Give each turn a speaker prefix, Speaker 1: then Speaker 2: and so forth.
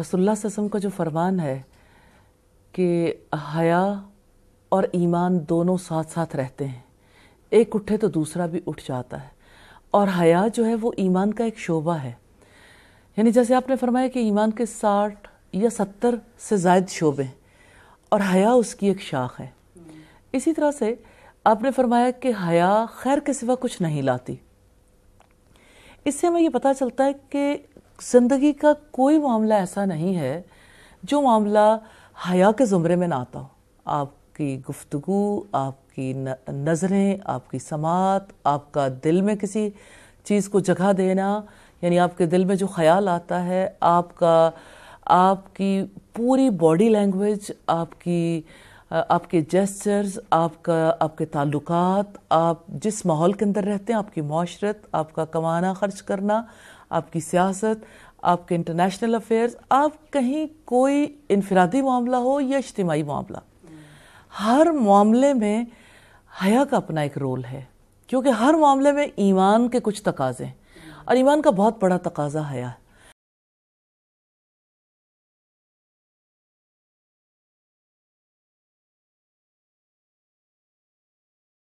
Speaker 1: رسول اللہ وسلم کا جو فرمان ہے کہ حیا اور ایمان دونوں ساتھ ساتھ رہتے ہیں ایک اٹھے تو دوسرا بھی اٹھ جاتا ہے اور حیا جو ہے وہ ایمان کا ایک شعبہ ہے یعنی جیسے آپ نے فرمایا کہ ایمان کے ساٹھ یا ستر سے زائد شعبے اور حیا اس کی ایک شاخ ہے اسی طرح سے آپ نے فرمایا کہ حیا خیر کے سوا کچھ نہیں لاتی اس سے ہمیں یہ پتا چلتا ہے کہ زندگی کا کوئی معاملہ ایسا نہیں ہے جو معاملہ حیا کے زمرے میں نہ آتا ہو آپ کی گفتگو آپ کی نظریں آپ کی سماعت آپ کا دل میں کسی چیز کو جگہ دینا یعنی آپ کے دل میں جو خیال آتا ہے آپ کا آپ کی پوری باڈی لینگویج آپ کی آپ کے جیسچرز آپ کا آپ کے تعلقات آپ جس ماحول کے اندر رہتے ہیں آپ کی معاشرت آپ کا کمانا خرچ کرنا آپ کی سیاست آپ کے انٹرنیشنل افیئرز آپ کہیں کوئی انفرادی معاملہ ہو یا اجتماعی معاملہ ہر معاملے میں حیا کا اپنا ایک رول ہے کیونکہ ہر معاملے میں ایمان کے کچھ تقاضے ہیں اور ایمان کا بہت بڑا تقاضہ حیا ہے